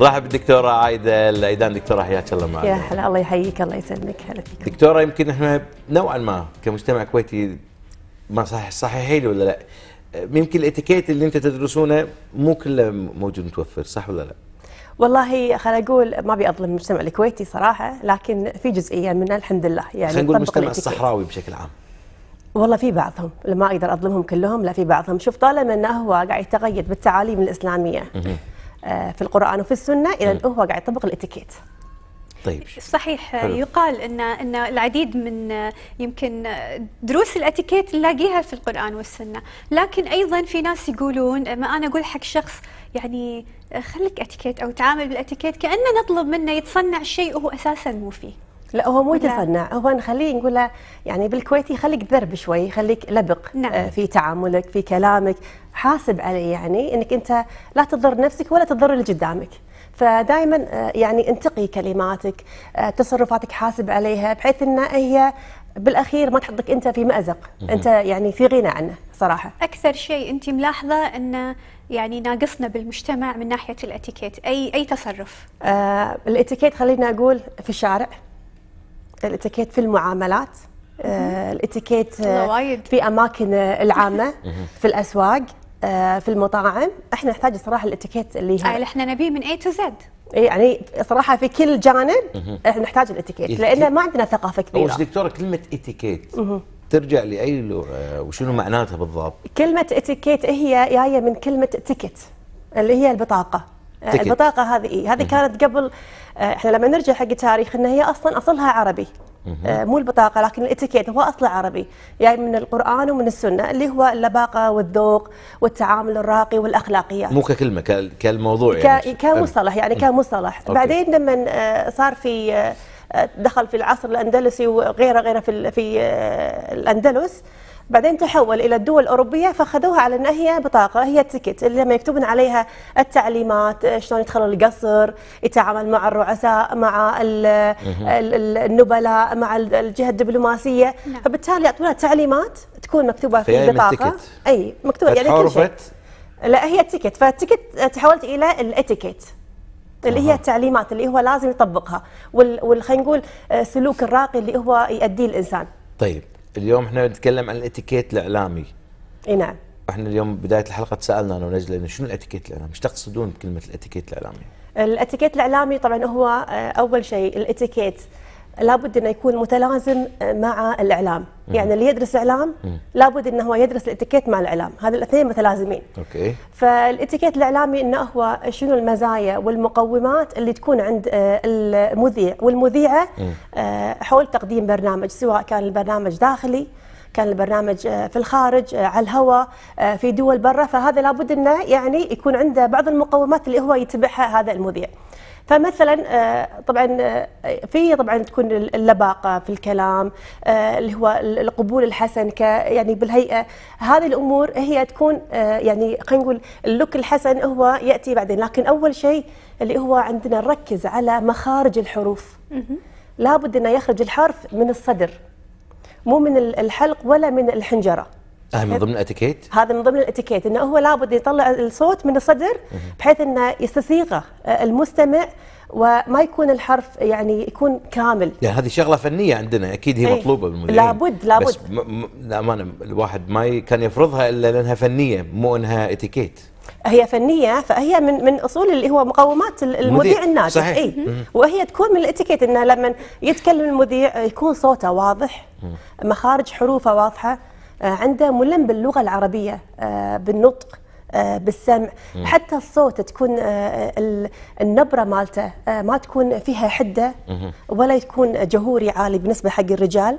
رحب بالدكتوره عايده الايدان دكتوره حياك الله معك يا هلا الله يحييك الله يسلمك هلا فيك دكتوره يمكن احنا نوعا ما كمجتمع كويتي ما صحيح صحيح لي ولا لا يمكن الاتيكيت اللي انت تدرسونه مو كله موجود متوفر صح ولا لا؟ والله خليني اقول ما ابي اظلم المجتمع الكويتي صراحه لكن في جزئيه منه الحمد لله يعني خلينا نقول المجتمع الصحراوي بشكل عام والله في بعضهم ما اقدر اظلمهم كلهم لا في بعضهم شوف طالما انه هو قاعد يتقيد بالتعاليم الاسلاميه آه، في القرآن وفي السنة إذا هو قاعد يطبق الاتيكيت طيب صحيح آه، حلو. يقال ان ان العديد من آه، يمكن دروس الاتيكيت نلاقيها في القران والسنه، لكن ايضا في ناس يقولون ما انا اقول حق شخص يعني خليك اتيكيت او تعامل بالاتيكيت كانه نطلب منه يتصنع شيء وهو اساسا مو فيه. لا هو مو يتصنع هو نخليه نقول يعني بالكويتي خليك ذرب شوي خليك لبق آه، نعم. في تعاملك في كلامك حاسب عليه يعني انك انت لا تضر نفسك ولا تضر اللي قدامك فدائما آه، يعني انتقي كلماتك آه، تصرفاتك حاسب عليها بحيث ان هي بالاخير ما تحطك انت في مازق انت يعني في غنى عنه صراحه اكثر شيء انت ملاحظه ان يعني ناقصنا بالمجتمع من ناحيه الاتيكيت اي اي تصرف آه الاتيكيت خلينا اقول في الشارع الاتيكيت في المعاملات آه، الاتيكيت آه، في اماكن العامه في الاسواق آه، في المطاعم احنا نحتاج الصراحه الاتيكيت اللي هي اللي احنا نبيه من اي تو زد يعني صراحه في كل جانب احنا نحتاج الاتيكيت إيه، لان إيه. ما عندنا ثقافه كبيره وش دكتوره كلمه اتيكيت ترجع لاي لغه وشنو معناتها بالضبط كلمه اتيكيت هي جايه من كلمه تيكت اللي هي البطاقه البطاقه هذه إيه، هذه كانت قبل آه، احنا لما نرجع حق التاريخ ان هي اصلا اصلها عربي آه، مو البطاقه لكن الاتيكيت هو اصله عربي يعني من القران ومن السنه اللي هو اللباقه والذوق والتعامل الراقي والاخلاقيات مو ككلمه كالموضوع يعني كمصطلح يعني كمصطلح بعدين لما آه، صار في دخل في العصر الاندلسي وغيره غيره في في الاندلس بعدين تحول الى الدول الاوروبيه فاخذوها على انها هي بطاقه هي التيكت اللي لما يكتبون عليها التعليمات شلون يدخل القصر يتعامل مع الرؤساء مع النبلاء مع الجهه الدبلوماسيه نعم. فبالتالي يعطونها تعليمات تكون مكتوبه في البطاقه اي مكتوبه يعني كل شيء لا هي التيكت فالتيكت آه، تحولت الى الاتيكيت اللي هي التعليمات اللي هو لازم يطبقها وال خلينا نقول السلوك آه، الراقي اللي هو يؤديه الانسان طيب اليوم احنا نتكلم عن الاتيكيت الاعلامي اي نعم احنا اليوم بدايه الحلقه تسالنا انا ونجله شنو الاتيكيت الاعلامي؟ ايش تقصدون بكلمه الاتيكيت الاعلامي؟ الاتيكيت الاعلامي طبعا هو آه، اول شيء الاتيكيت لابد انه يكون متلازم آه، مع الاعلام يعني اللي يدرس اعلام لابد انه هو يدرس الاتيكيت مع الاعلام هذا الاثنين متلازمين اوكي فالاتيكيت الاعلامي انه هو شنو المزايا والمقومات اللي تكون عند آه، المذيع والمذيعه آه، حول تقديم برنامج سواء كان البرنامج داخلي كان البرنامج آه، في الخارج آه، على الهواء آه، في دول برا فهذا لابد انه يعني يكون عنده بعض المقومات اللي هو يتبعها هذا المذيع. فمثلا طبعا في طبعا تكون اللباقه في الكلام اللي هو القبول الحسن ك يعني بالهيئه هذه الامور هي تكون يعني خلينا نقول اللوك الحسن هو ياتي بعدين لكن اول شيء اللي هو عندنا نركز على مخارج الحروف لابد انه يخرج الحرف من الصدر مو من الحلق ولا من الحنجره هذا من ضمن الاتيكيت؟ هذا من ضمن الاتيكيت انه هو لابد يطلع الصوت من الصدر بحيث انه يستسيغه آه، المستمع وما يكون الحرف يعني يكون كامل يعني هذه شغله فنيه عندنا اكيد هي إيه. مطلوبه بالمذيعين لابد لابد بس للامانه الواحد ما كان يفرضها الا لانها فنيه مو انها اتيكيت هي فنيه فهي من من اصول اللي هو مقومات المذيع الناجح صحيح. إيه؟ وهي تكون من الاتيكيت انه لما يتكلم المذيع يكون صوته واضح مخارج حروفه واضحه آه، عنده ملم باللغه العربيه آه، بالنطق آه، بالسمع حتى الصوت تكون آه، آه، النبره مالته ما تكون فيها حده ولا يكون جهوري عالي بالنسبه حق الرجال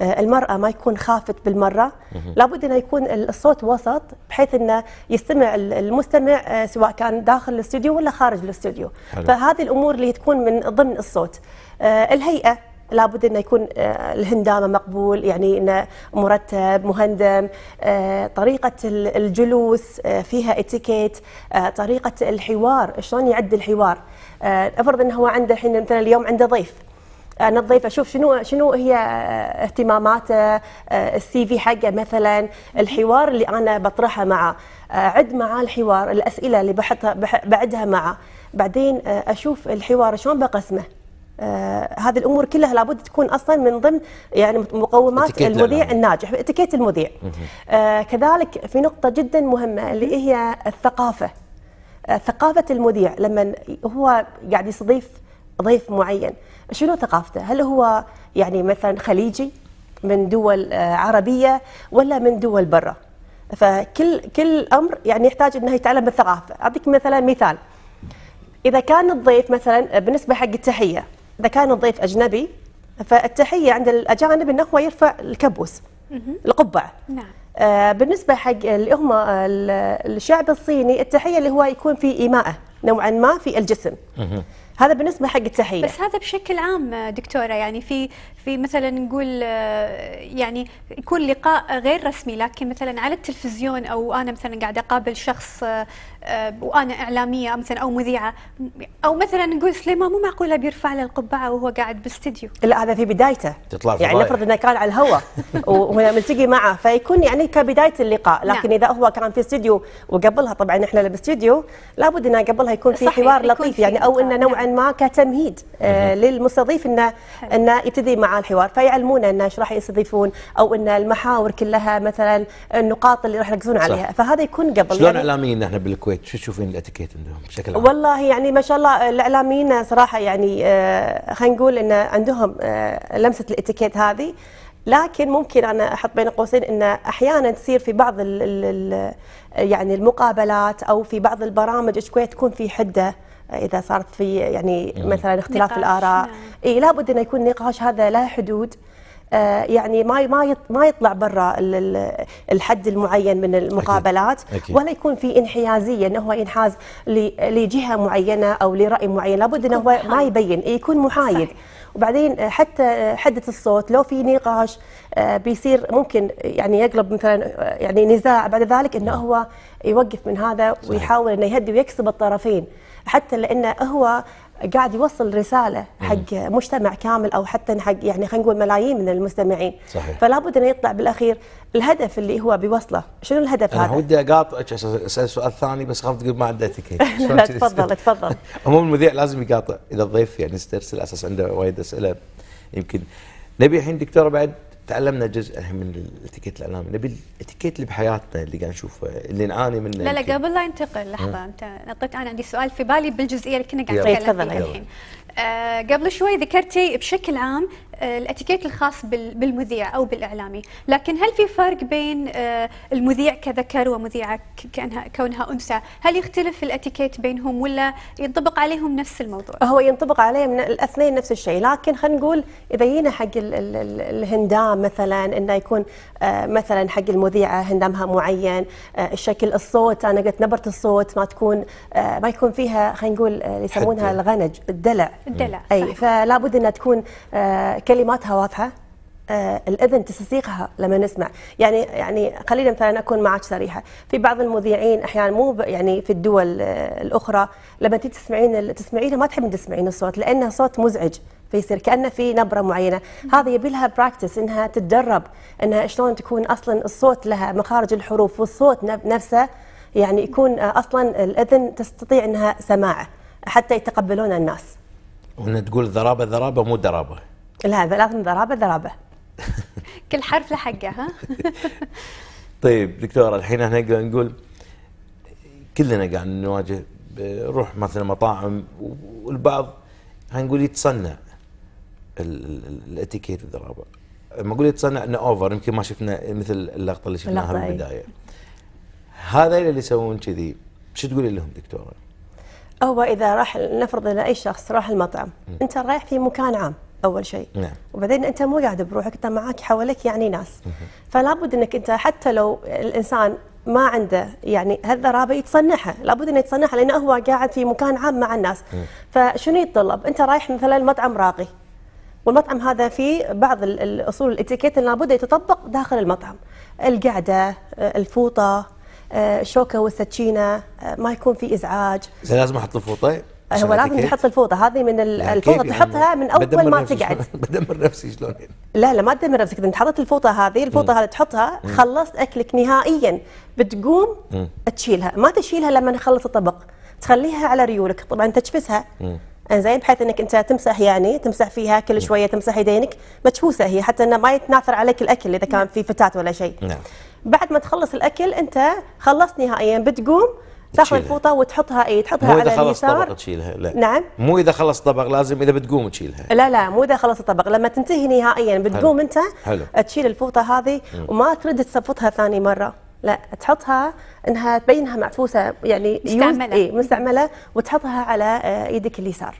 المراه ما يكون خافت بالمره لابد انه يكون الصوت وسط بحيث انه يستمع المستمع سواء كان داخل الاستوديو ولا خارج الاستوديو فهذه الامور اللي تكون من ضمن الصوت الهيئه لابد انه يكون آه، الهندامه مقبول يعني انه مرتب مهندم آه، طريقه الجلوس آه، فيها اتيكيت طريقه الحوار شلون يعد الحوار افرض انه هو عنده الحين مثلا اليوم عنده ضيف انا الضيف اشوف شنو شنو هي اهتماماته السي في حقه مثلا الحوار اللي انا بطرحه معه عد معاه الحوار الاسئله اللي بحطها بعدها معه بعدين اشوف الحوار شلون بقسمه آه هذه الامور كلها لابد تكون اصلا من ضمن يعني مقومات المذيع لله. الناجح اتيكيت المذيع آه كذلك في نقطه جدا مهمه اللي هي الثقافه آه ثقافه المذيع لما هو قاعد يستضيف ضيف معين شنو ثقافته هل هو يعني مثلا خليجي من دول آه، عربيه ولا من دول برا فكل كل امر يعني يحتاج انه يتعلم الثقافه اعطيك مثلا مثال اذا كان الضيف مثلا بالنسبه حق التحيه إذا كان الضيف أجنبي فالتحية عند الأجانب أنه هو يرفع الكبوس القبعة نعم آه بالنسبة حق اللي هم الشعب الصيني التحية اللي هو يكون في إيماءة نوعا ما في الجسم هذا بالنسبه حق التحيه بس هذا بشكل عام دكتوره يعني في في مثلا نقول يعني يكون لقاء غير رسمي لكن مثلا على التلفزيون او انا مثلا قاعده اقابل شخص آه، وانا اعلاميه مثلا او مذيعه او مثلا نقول سليمان مو معقوله بيرفع له القبعه وهو قاعد باستديو لا هذا في بدايته تطلع في يعني نفرض انه كان على الهواء ملتقي معه فيكون يعني كبدايه اللقاء نعم. لكن نعم. اذا هو كان في استديو وقبلها طبعا احنا بالاستديو لابد انه قبلها يكون في حوار لطيف يعني او انه نوعا ما كتمهيد آه، للمستضيف انه انه يبتدي معاه الحوار فيعلمونا انه ايش راح يستضيفون او ان المحاور كلها مثلا النقاط اللي راح يركزون عليها فهذا يكون قبل شلون يعني اعلاميين احنا بالكويت شو تشوفين الاتيكيت عندهم بشكل عام؟ والله يعني ما شاء الله الاعلاميين صراحه يعني آه، خلينا نقول ان عندهم آه، لمسه الاتيكيت هذه لكن ممكن انا احط بين قوسين ان احيانا تصير في بعض الـ الـ يعني المقابلات او في بعض البرامج شويه تكون في حده اذا صارت في يعني مثلا اختلاف الاراء نعم. اي لابد انه يكون نقاش هذا له حدود آه، يعني ما ما ما يطلع برا الحد المعين من المقابلات أكيد. أكيد. ولا يكون في انحيازيه انه هو ينحاز لجهه معينه او لراي معين لابد انه هو ما يبين يكون محايد صحيح. وبعدين حتى حده الصوت لو في نقاش آه، بيصير ممكن يعني يقلب مثلا آه، يعني نزاع بعد ذلك انه نعم. هو يوقف من هذا ويحاول انه يهدي ويكسب الطرفين حتى لانه هو قاعد يوصل رساله حق مجتمع كامل او حتى حق يعني خلينا نقول ملايين من المستمعين صحيح. فلا بد انه يطلع بالاخير الهدف اللي هو بيوصله شنو الهدف أنا هذا انا ودي اقاطعك اسال سؤال ثاني بس خفت تقول ما عديتك لا تفضل تفضل عموما المذيع لازم يقاطع اذا الضيف يعني استرسل اساس عنده وايد اسئله يمكن نبي الحين دكتوره بعد تعلمنا جزء من الاتيكيت الاعلامي نبي الاتيكيت اللي بحياتنا اللي قاعد نشوفه اللي نعاني منه لا لا قبل لا ننتقل لحظه آه. انت نطيت انا عندي سؤال في بالي بالجزئيه اللي كنا قاعد نتكلم فيها الحين آه، قبل شوي ذكرتي بشكل عام آه، الاتيكيت الخاص بالمذيع او بالاعلامي، لكن هل في فرق بين آه، المذيع كذكر ومذيعه كانها كونها انثى، هل يختلف الاتيكيت بينهم ولا ينطبق عليهم نفس الموضوع؟ هو ينطبق عليهم الاثنين نفس الشيء، لكن خلينا نقول اذا جينا حق الهندام مثلا انه يكون آه، مثلا حق المذيعه هندامها معين، الشكل الصوت انا قلت نبره الصوت ما تكون ما يكون فيها خلينا نقول يسمونها الغنج الدلع الدلع اي فلا بد انها تكون كلماتها واضحه آه، الاذن تصديقها لما نسمع يعني يعني خلينا مثلا اكون معك صريحه في بعض المذيعين احيانا مو يعني في الدول آه، الاخرى لما تجي تسمعين تسمعينه ما تحبين تسمعين الصوت لانه صوت مزعج فيصير كانه في نبره معينه هذه يبي لها براكتس انها تتدرب انها شلون تكون اصلا الصوت لها مخارج الحروف والصوت نفسه يعني يكون آه، اصلا الاذن تستطيع انها سماعه حتى يتقبلون الناس وان تقول ذرابه ذرابه مو درابه لا ثلاث ضرابه ضرابه كل حرف لحقه ها طيب دكتوره الحين احنا نقدر نقول كلنا قاعد نواجه نروح مثلا مطاعم والبعض هنقول يتصنع الاتيكيت الضرابه لما اقول يتصنع انه اوفر يمكن ما شفنا مثل اللقطه اللي شفناها في البدايه هذا اللي يسوون كذي شو تقولي لهم دكتوره؟ هو اذا راح نفرض ان اي شخص راح المطعم انت رايح في مكان عام اول شيء نعم. وبعدين انت مو قاعد بروحك انت معك حواليك يعني ناس فلا بد انك انت حتى لو الانسان ما عنده يعني هالذرابه يتصنعها لابد انه يتصنعها لانه هو قاعد في مكان عام مع الناس فشنو يتطلب انت رايح مثلا مطعم راقي والمطعم هذا فيه بعض الاصول الاتيكيت اللي لابد يتطبق داخل المطعم القعده الفوطه آه، الشوكه والسكينه آه، ما يكون في ازعاج لازم احط الفوطه هو لازم تحط الفوطه هذه من يعني الفوطه تحطها يعني؟ من اول ما تقعد بدمر نفسي شلون يعني؟ لا لا ما تدمر نفسك انت حطيت الفوطه هذه الفوطه هذه تحطها خلصت اكلك نهائيا بتقوم تشيلها ما تشيلها لما نخلص الطبق تخليها على ريولك طبعا تجفسها انزين بحيث انك انت تمسح يعني تمسح فيها كل شويه تمسح يدينك مجفوسه هي حتى انه ما يتناثر عليك الاكل اذا كان في فتات ولا شيء نعم بعد ما تخلص الاكل انت خلصت نهائيا بتقوم تاخذ الفوطه وتحطها اي تحطها مو إذا على خلص اليسار طبق تشيلها لا نعم مو اذا خلص طبق لازم اذا بتقوم تشيلها لا لا مو اذا خلص الطبق لما تنتهي نهائيا بتقوم حلو. انت حلو. تشيل الفوطه هذه وما ترد تصفطها ثاني مره لا تحطها انها تبينها معفوسه يعني مستعمله إيه مستعمله وتحطها على آه، ايدك اليسار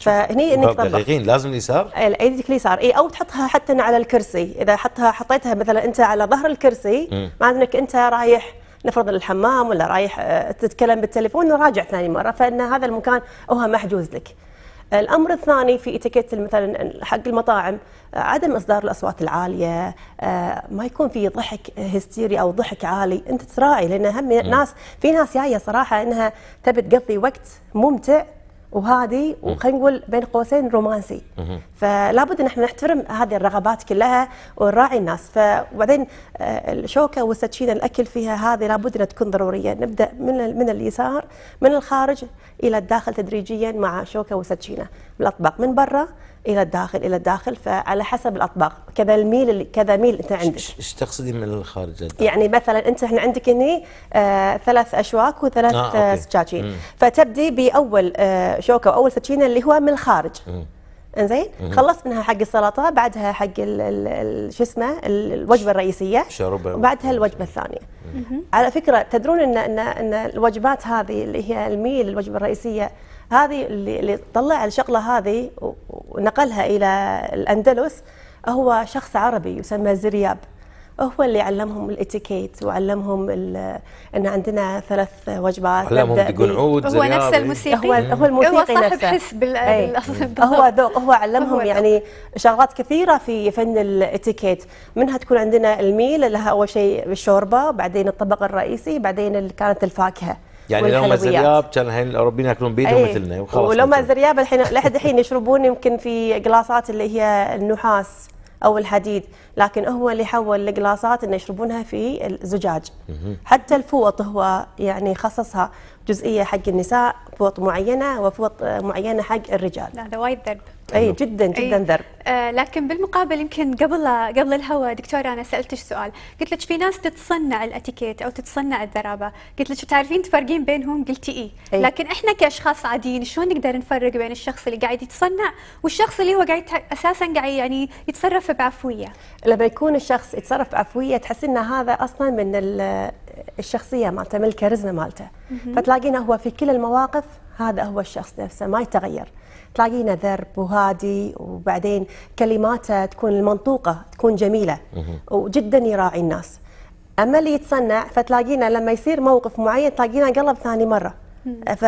فهني انك طبق دقيقين لازم اليسار ايدك اليسار اي او تحطها حتى على الكرسي اذا حطها حطيتها مثلا انت على ظهر الكرسي مع انك انت رايح نفرض الحمام ولا رايح آه، تتكلم بالتليفون وراجع ثاني مره فان هذا المكان هو محجوز لك. الامر الثاني في اتيكيت مثلا حق المطاعم آه، عدم اصدار الاصوات العاليه آه، ما يكون في ضحك هستيري او ضحك عالي انت تراعي لان هم ناس في ناس جايه صراحه انها تبي تقضي وقت ممتع وهادي وخلينا نقول بين قوسين رومانسي فلا بد ان احنا نحترم هذه الرغبات كلها ونراعي الناس وبعدين آه، الشوكه والسكينه الاكل فيها هذه لابد ان تكون ضروريه نبدا من من اليسار من الخارج الى الداخل تدريجيا مع شوكه وسكينه الاطباق من برا الى الداخل الى الداخل فعلى حسب الاطباق كذا الميل كذا ميل انت عندك ايش تقصدي من الخارج الداخل. يعني مثلا انت احنا عندك هنا آه ثلاث اشواك وثلاث آه, آه، سكاكين فتبدي باول آه شوكه واول سكينه اللي هو من الخارج انزين خلصت منها حق السلطه بعدها حق شو اسمه الوجبه الرئيسيه وبعدها الوجبه الثانيه على فكره تدرون ان ان, إن الوجبات هذه اللي هي الميل الوجبه الرئيسيه هذه اللي, اللي طلع الشغله هذه ونقلها الى الاندلس هو شخص عربي يسمى زرياب هو اللي علمهم الاتيكيت وعلمهم ان عندنا ثلاث وجبات علمهم عود هو نفس إيه. الموسيقي هو, هو الموسيقي هو صاحب نفسه. حس بالاصل إيه. هو ذوق هو علمهم هو يعني شغلات كثيره في فن الاتيكيت منها تكون عندنا الميل لها اول شيء الشوربه بعدين الطبق الرئيسي بعدين كانت الفاكهه يعني لو ما زرياب كان الحين الاوروبيين ياكلون بايدهم ايه مثلنا وخلاص ولو ما زرياب الحين لحد الحين يشربون يمكن في قلاصات اللي هي النحاس او الحديد لكن هو اللي حول القلاصات انه يشربونها في الزجاج حتى الفوط هو يعني خصصها جزئيه حق النساء فوط معينه وفوط معينه حق الرجال هذا وايد ذنب اي جدا جدا ذرب آه لكن بالمقابل يمكن قبل قبل الهوا دكتوره انا سالتك سؤال قلت لك في ناس تتصنع الاتيكيت او تتصنع الذرابه قلت لك تعرفين تفرقين بينهم قلتي إيه. اي لكن احنا كاشخاص عاديين شلون نقدر نفرق بين الشخص اللي قاعد يتصنع والشخص اللي هو قاعد اساسا قاعد يعني يتصرف بعفويه لما يكون الشخص يتصرف بعفويه تحس ان هذا اصلا من الشخصيه مالته من الكاريزما مالته فتلاقينه هو في كل المواقف هذا هو الشخص نفسه ما يتغير تلاقينا ذرب وهادي وبعدين كلماته تكون المنطوقه تكون جميله وجدا يراعي الناس اما اللي يتصنع فتلاقينا لما يصير موقف معين تلاقينا قلب ثاني مره ف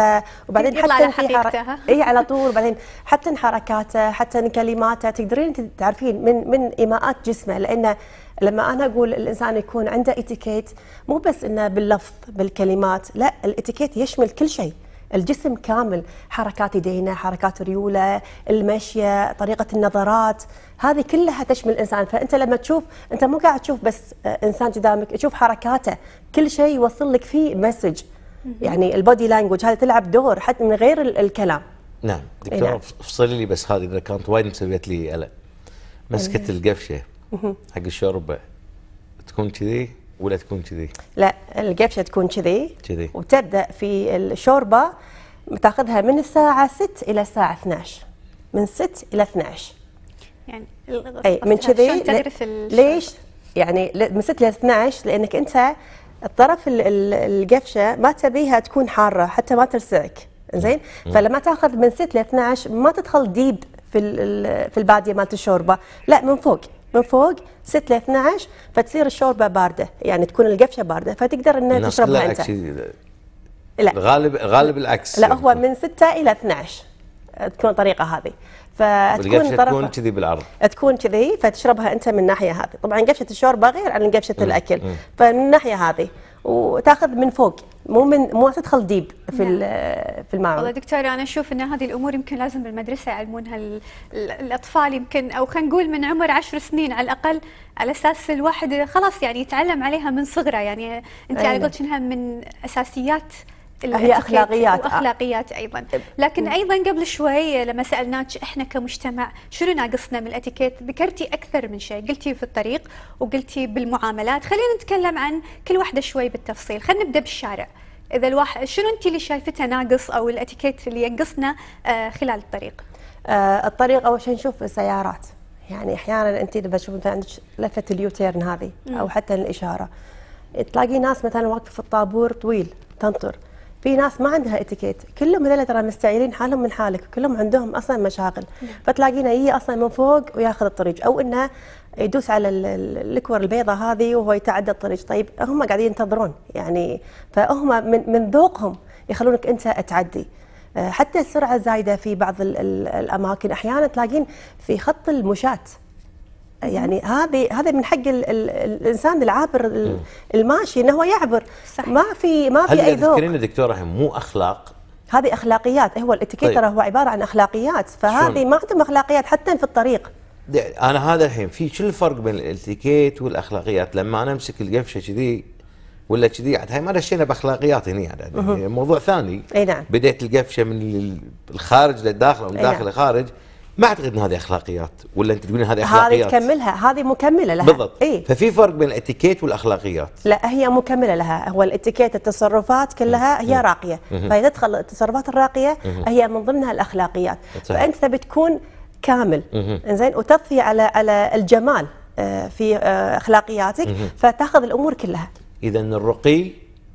وبعدين حتى في حر... اي على طول وبعدين حتى حركاته حتى كلماته تقدرين تعرفين من من ايماءات جسمه لانه لما انا اقول الانسان يكون عنده اتيكيت مو بس انه باللفظ بالكلمات لا الاتيكيت يشمل كل شيء الجسم كامل حركات يدينا حركات ريوله المشيه طريقه النظرات هذه كلها تشمل الانسان فانت لما تشوف انت مو قاعد تشوف بس آه، انسان قدامك تشوف حركاته كل شيء يوصل لك فيه مسج يعني البودي لانجوج هذه تلعب دور حتى من غير الكلام نعم دكتور إيه، نعم. افصلي لي بس هذه اذا كانت وايد مسويت لي قلق مسكه إيه. القفشه حق الشوربه تكون كذي ولا تكون كذي؟ لا القفشه تكون كذي كذي وتبدا في الشوربه تاخذها من الساعه 6 الى الساعه 12 من 6 الى 12 يعني اي من كذي ليش؟ يعني من 6 الى 12 لانك انت الطرف القفشه ما تبيها تكون حاره حتى ما ترسعك زين فلما تاخذ من 6 ل 12 ما تدخل ديب في في الباديه مالت الشوربه لا من فوق من فوق 6 ل 12 فتصير الشوربه بارده يعني تكون القفشه بارده فتقدر انها تشربها انت لا غالب غالب العكس لا هو من 6 الى 12 آه، تكون الطريقه هذه فتكون تكون كذي بالعرض تكون كذي فتشربها انت من الناحيه هذه طبعا قفشه الشوربه غير عن قفشه الاكل فمن الناحيه هذه وتاخذ من فوق مو من مو تدخل ديب في نعم. في المعمل والله دكتوره انا اشوف ان هذه الامور يمكن لازم بالمدرسه يعلمونها الاطفال يمكن او خلينا نقول من عمر عشر سنين على الاقل على اساس الواحد خلاص يعني يتعلم عليها من صغره يعني انت على أيوة. قولتش انها من اساسيات هي اخلاقيات واخلاقيات ايضا لكن ايضا قبل شوي لما سالناك احنا كمجتمع شنو ناقصنا من الاتيكيت ذكرتي اكثر من شيء قلتي في الطريق وقلتي بالمعاملات خلينا نتكلم عن كل واحده شوي بالتفصيل خلينا نبدا بالشارع اذا الواحد شنو انت اللي شايفته ناقص او الاتيكيت اللي ينقصنا آه، خلال الطريق؟ آه، الطريق اول شيء نشوف السيارات يعني احيانا انت لما تشوف مثلا عندك لفه اليوتيرن هذه او حتى الاشاره تلاقي ناس مثلا واقفه في الطابور طويل تنطر في ناس ما عندها اتيكيت كلهم هذول ترى مستعيرين حالهم من حالك كلهم عندهم اصلا مشاغل فتلاقينا يجي اصلا من فوق وياخذ الطريق او انه يدوس على الكور البيضة هذه وهو يتعدى الطريق طيب هم قاعدين ينتظرون يعني فهم من, من ذوقهم يخلونك أنت تعدي آه، حتى السرعة الزايدة في بعض الأماكن أحيانا تلاقين في خط المشاة يعني هذه هذا من حق الانسان العابر الماشي انه هو يعبر صح. ما في ما في اي ذوق تذكرين دكتوره مو اخلاق هذه اخلاقيات هو الاتيكيت طيب. هو عباره عن اخلاقيات فهذه ما عندهم اخلاقيات حتى في الطريق انا هذا الحين في شو الفرق بين الاتيكيت والاخلاقيات لما انا امسك القفشه كذي ولا كذي عاد هاي ما دشينا باخلاقيات هنا يعني. يعني, موضوع ثاني اي نعم بديت القفشه من الخارج للداخل من الداخل للخارج نعم. ما اعتقد ان هذه اخلاقيات ولا انت تقولين هذه اخلاقيات هذه تكملها هذه مكمله لها بالضبط اي ففي فرق بين الاتيكيت والاخلاقيات لا هي مكمله لها هو الاتيكيت التصرفات كلها هي راقيه فهي تدخل التصرفات الراقيه هي من ضمنها الاخلاقيات فانت تبي تكون كامل زين وتضفي على على الجمال آه، في آه، اخلاقياتك فتاخذ الامور كلها اذا الرقي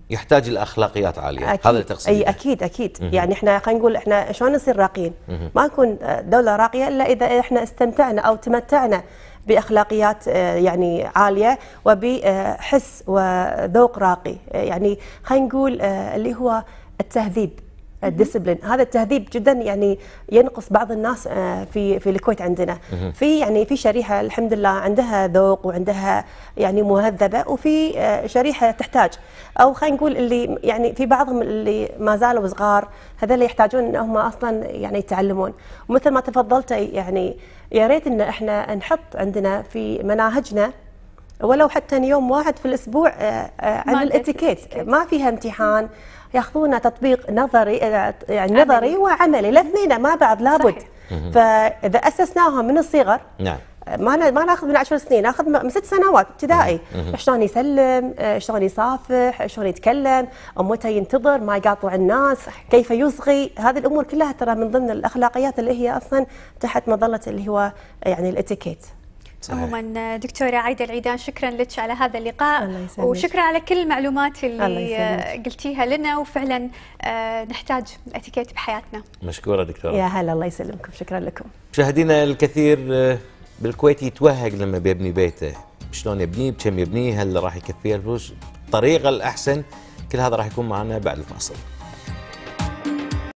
يحتاج الاخلاقيات عاليه أكيد. هذا التقصير اي اكيد اكيد مه. يعني احنا خلينا نقول احنا شلون نصير راقيين ما نكون آه، دوله راقيه الا اذا احنا استمتعنا او تمتعنا باخلاقيات يعني عاليه وبحس وذوق راقي يعني خلينا نقول اللي هو التهذيب الديسبلين آه، هذا التهذيب جدا يعني ينقص بعض الناس آه، في في الكويت عندنا في يعني في شريحه الحمد لله عندها ذوق وعندها يعني مهذبه وفي آه، شريحه تحتاج او خلينا نقول اللي يعني في بعضهم اللي ما زالوا صغار هذول اللي يحتاجون انهم اصلا يعني يتعلمون ومثل ما تفضلت يعني يا ريت ان احنا نحط عندنا في مناهجنا ولو حتى يوم واحد في الاسبوع عن الاتيكيت ما فيها امتحان ياخذون تطبيق نظري آه، يعني نظري وعملي الاثنين مع بعض لابد صحيح. فاذا اسسناهم من الصغر نعم ما ما ناخذ من عشر سنين ناخذ من ست سنوات ابتدائي شلون يسلم آه، شلون يصافح شلون يتكلم متى ينتظر ما يقاطع الناس كيف يصغي هذه الامور كلها ترى من ضمن الاخلاقيات اللي هي اصلا تحت مظله اللي هو يعني الاتيكيت عموما دكتوره عايده العيدان شكرا لك على هذا اللقاء الله يسلمك. وشكرا على كل المعلومات اللي الله آه، قلتيها لنا وفعلا آه، نحتاج اتيكيت بحياتنا مشكوره دكتوره يا هلا الله يسلمكم شكرا لكم مشاهدينا الكثير آه، بالكويت يتوهق لما بيبني بيته شلون يبنيه بكم يبنيه هل راح يكفيه الفلوس الطريقه الاحسن كل هذا راح يكون معنا بعد الفاصل